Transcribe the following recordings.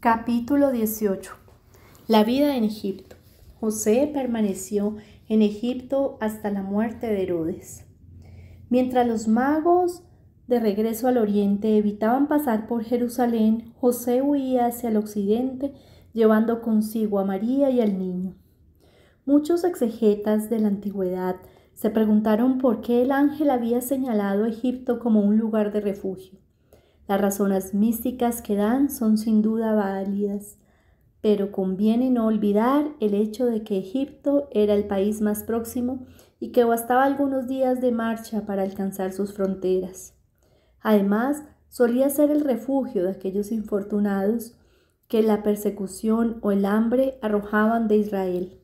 Capítulo 18. La vida en Egipto. José permaneció en Egipto hasta la muerte de Herodes. Mientras los magos de regreso al oriente evitaban pasar por Jerusalén, José huía hacia el occidente llevando consigo a María y al niño. Muchos exegetas de la antigüedad se preguntaron por qué el ángel había señalado Egipto como un lugar de refugio. Las razones místicas que dan son sin duda válidas, pero conviene no olvidar el hecho de que Egipto era el país más próximo y que bastaba algunos días de marcha para alcanzar sus fronteras. Además, solía ser el refugio de aquellos infortunados que la persecución o el hambre arrojaban de Israel.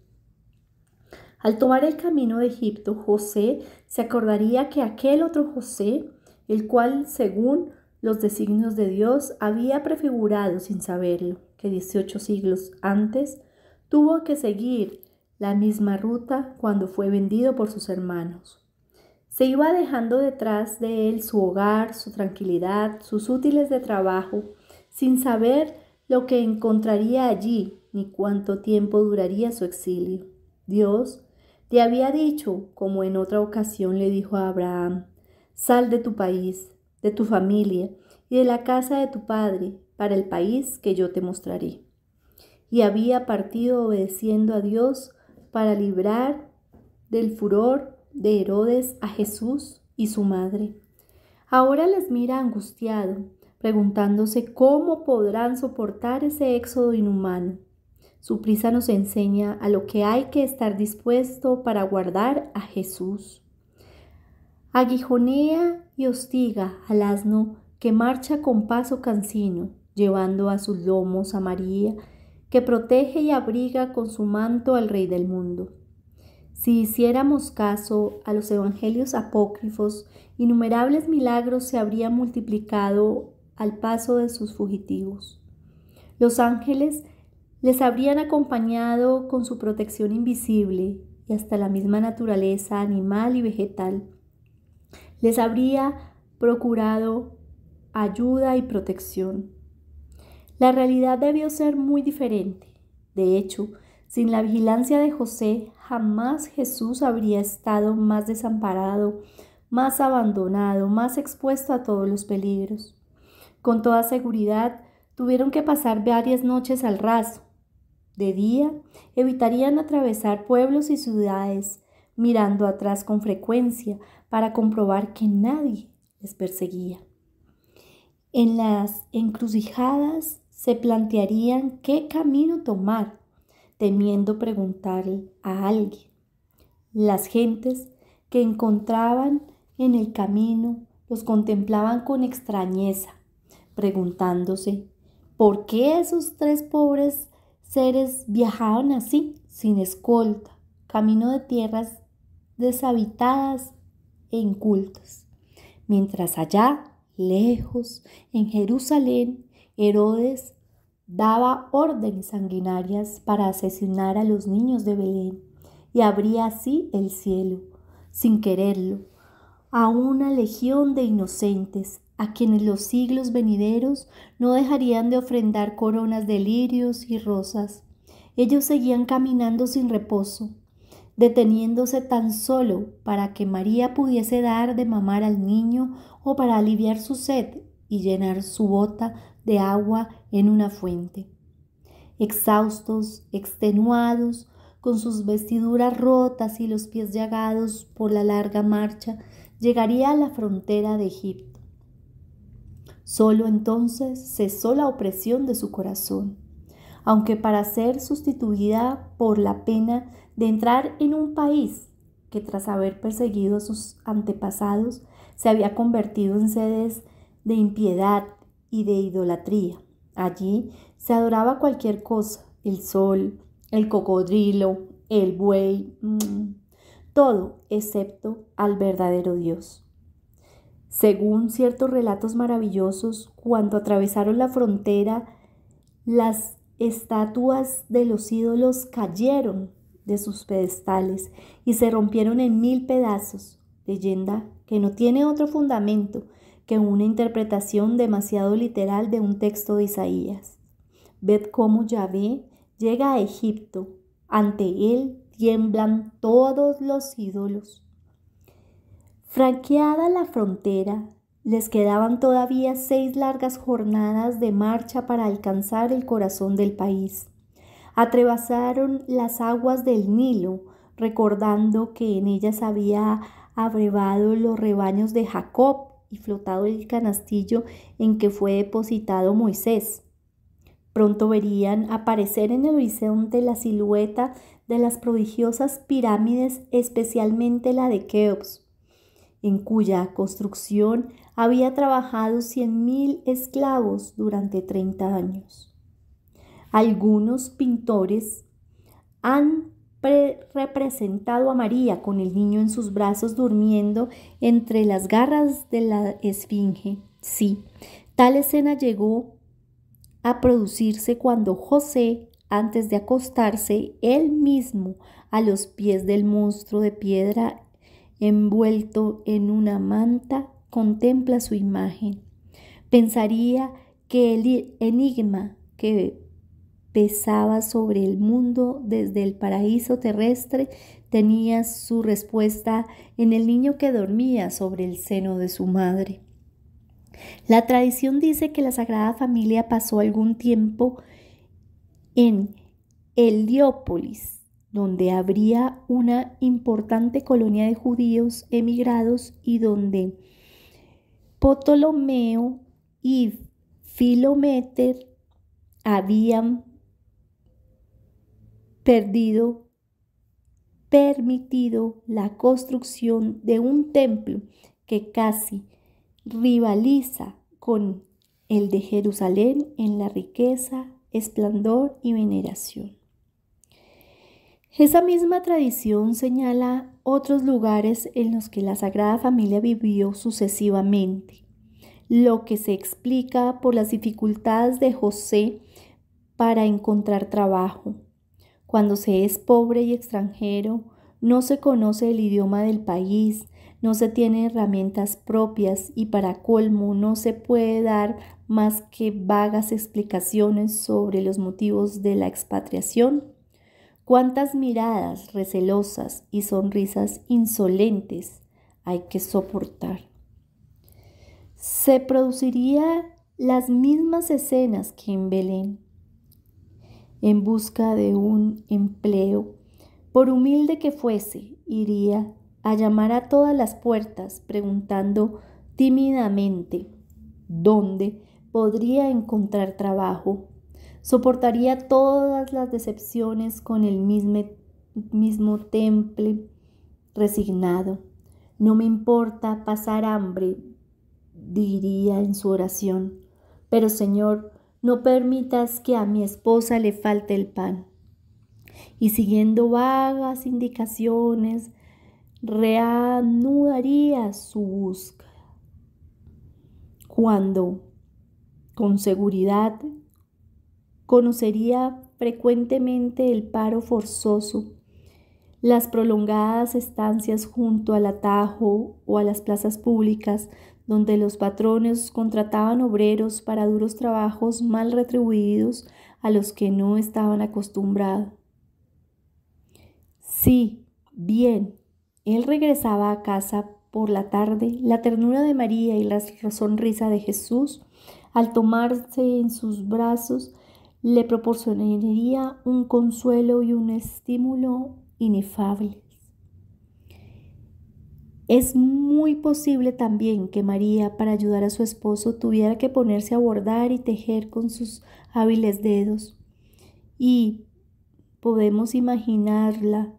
Al tomar el camino de Egipto, José se acordaría que aquel otro José, el cual, según los designios de Dios, había prefigurado sin saberlo que 18 siglos antes tuvo que seguir la misma ruta cuando fue vendido por sus hermanos. Se iba dejando detrás de él su hogar, su tranquilidad, sus útiles de trabajo, sin saber lo que encontraría allí ni cuánto tiempo duraría su exilio. Dios le había dicho, como en otra ocasión le dijo a Abraham, Sal de tu país, de tu familia y de la casa de tu padre para el país que yo te mostraré. Y había partido obedeciendo a Dios para librar del furor de Herodes a Jesús y su madre. Ahora les mira angustiado, preguntándose cómo podrán soportar ese éxodo inhumano. Su prisa nos enseña a lo que hay que estar dispuesto para guardar a Jesús aguijonea y hostiga al asno que marcha con paso cansino, llevando a sus lomos a María, que protege y abriga con su manto al Rey del mundo. Si hiciéramos caso a los evangelios apócrifos, innumerables milagros se habrían multiplicado al paso de sus fugitivos. Los ángeles les habrían acompañado con su protección invisible y hasta la misma naturaleza animal y vegetal les habría procurado ayuda y protección. La realidad debió ser muy diferente. De hecho, sin la vigilancia de José, jamás Jesús habría estado más desamparado, más abandonado, más expuesto a todos los peligros. Con toda seguridad, tuvieron que pasar varias noches al raso. De día, evitarían atravesar pueblos y ciudades, mirando atrás con frecuencia para comprobar que nadie les perseguía. En las encrucijadas se plantearían qué camino tomar, temiendo preguntarle a alguien. Las gentes que encontraban en el camino los contemplaban con extrañeza, preguntándose por qué esos tres pobres seres viajaban así, sin escolta, camino de tierras deshabitadas e incultas. Mientras allá, lejos, en Jerusalén, Herodes daba órdenes sanguinarias para asesinar a los niños de Belén y abría así el cielo, sin quererlo, a una legión de inocentes a quienes los siglos venideros no dejarían de ofrendar coronas de lirios y rosas. Ellos seguían caminando sin reposo, deteniéndose tan solo para que María pudiese dar de mamar al niño o para aliviar su sed y llenar su bota de agua en una fuente. Exhaustos, extenuados, con sus vestiduras rotas y los pies llagados por la larga marcha, llegaría a la frontera de Egipto. Solo entonces cesó la opresión de su corazón, aunque para ser sustituida por la pena de entrar en un país que tras haber perseguido a sus antepasados se había convertido en sedes de impiedad y de idolatría. Allí se adoraba cualquier cosa, el sol, el cocodrilo, el buey, mm, todo excepto al verdadero Dios. Según ciertos relatos maravillosos, cuando atravesaron la frontera, las estatuas de los ídolos cayeron de sus pedestales y se rompieron en mil pedazos, leyenda que no tiene otro fundamento que una interpretación demasiado literal de un texto de Isaías. Ved cómo Yahvé llega a Egipto, ante él tiemblan todos los ídolos. Franqueada la frontera, les quedaban todavía seis largas jornadas de marcha para alcanzar el corazón del país. Atrevasaron las aguas del Nilo, recordando que en ellas había abrevado los rebaños de Jacob y flotado el canastillo en que fue depositado Moisés. Pronto verían aparecer en el horizonte la silueta de las prodigiosas pirámides, especialmente la de Keops, en cuya construcción había trabajado cien mil esclavos durante treinta años. Algunos pintores han representado a María con el niño en sus brazos durmiendo entre las garras de la esfinge. Sí, tal escena llegó a producirse cuando José, antes de acostarse él mismo a los pies del monstruo de piedra envuelto en una manta, contempla su imagen. Pensaría que el enigma que pesaba sobre el mundo desde el paraíso terrestre tenía su respuesta en el niño que dormía sobre el seno de su madre. La tradición dice que la Sagrada Familia pasó algún tiempo en Heliópolis, donde habría una importante colonia de judíos emigrados y donde Ptolomeo y Filometer habían perdido, permitido la construcción de un templo que casi rivaliza con el de Jerusalén en la riqueza, esplendor y veneración. Esa misma tradición señala otros lugares en los que la Sagrada Familia vivió sucesivamente, lo que se explica por las dificultades de José para encontrar trabajo, cuando se es pobre y extranjero, no se conoce el idioma del país, no se tiene herramientas propias y para colmo no se puede dar más que vagas explicaciones sobre los motivos de la expatriación. Cuántas miradas recelosas y sonrisas insolentes hay que soportar. Se producirían las mismas escenas que en Belén, en busca de un empleo. Por humilde que fuese, iría a llamar a todas las puertas preguntando tímidamente dónde podría encontrar trabajo. Soportaría todas las decepciones con el mismo, mismo temple resignado. No me importa pasar hambre, diría en su oración, pero Señor, no permitas que a mi esposa le falte el pan. Y siguiendo vagas indicaciones, reanudaría su búsqueda. Cuando, con seguridad, conocería frecuentemente el paro forzoso, las prolongadas estancias junto al atajo o a las plazas públicas donde los patrones contrataban obreros para duros trabajos mal retribuidos a los que no estaban acostumbrados. Sí, bien, él regresaba a casa por la tarde, la ternura de María y la sonrisa de Jesús, al tomarse en sus brazos, le proporcionaría un consuelo y un estímulo inefable. Es muy posible también que María, para ayudar a su esposo, tuviera que ponerse a bordar y tejer con sus hábiles dedos. Y podemos imaginarla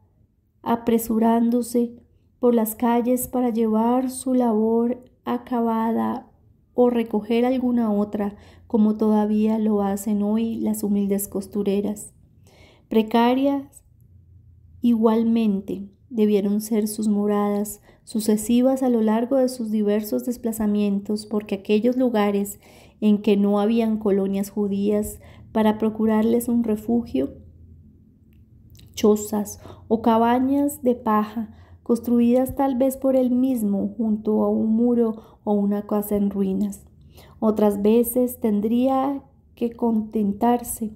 apresurándose por las calles para llevar su labor acabada o recoger alguna otra, como todavía lo hacen hoy las humildes costureras. Precarias igualmente debieron ser sus moradas sucesivas a lo largo de sus diversos desplazamientos, porque aquellos lugares en que no habían colonias judías para procurarles un refugio, chozas o cabañas de paja, construidas tal vez por él mismo junto a un muro o una casa en ruinas. Otras veces tendría que contentarse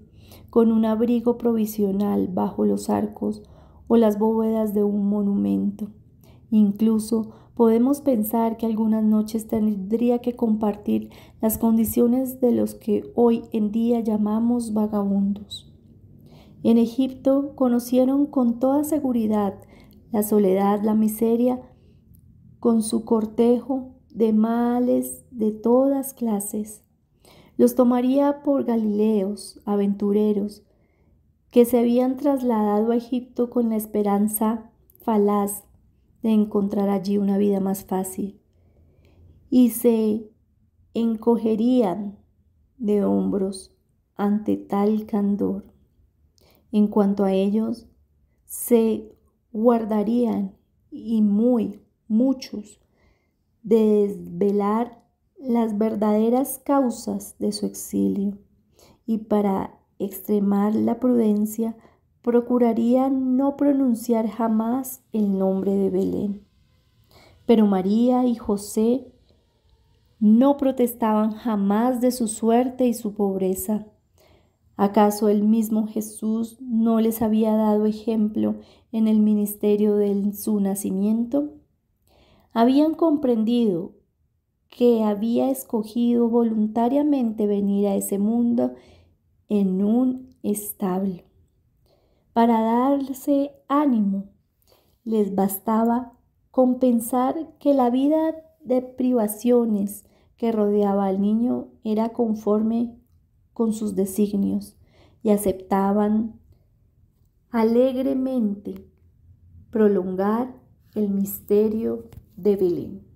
con un abrigo provisional bajo los arcos o las bóvedas de un monumento. Incluso podemos pensar que algunas noches tendría que compartir las condiciones de los que hoy en día llamamos vagabundos. En Egipto conocieron con toda seguridad la soledad, la miseria, con su cortejo de males de todas clases. Los tomaría por galileos, aventureros, que se habían trasladado a Egipto con la esperanza falaz de encontrar allí una vida más fácil y se encogerían de hombros ante tal candor. En cuanto a ellos, se guardarían y muy muchos de desvelar las verdaderas causas de su exilio y para extremar la prudencia procuraría no pronunciar jamás el nombre de Belén. Pero María y José no protestaban jamás de su suerte y su pobreza. ¿Acaso el mismo Jesús no les había dado ejemplo en el ministerio de su nacimiento? Habían comprendido que había escogido voluntariamente venir a ese mundo en un establo para darse ánimo. Les bastaba compensar que la vida de privaciones que rodeaba al niño era conforme con sus designios y aceptaban alegremente prolongar el misterio de Belén.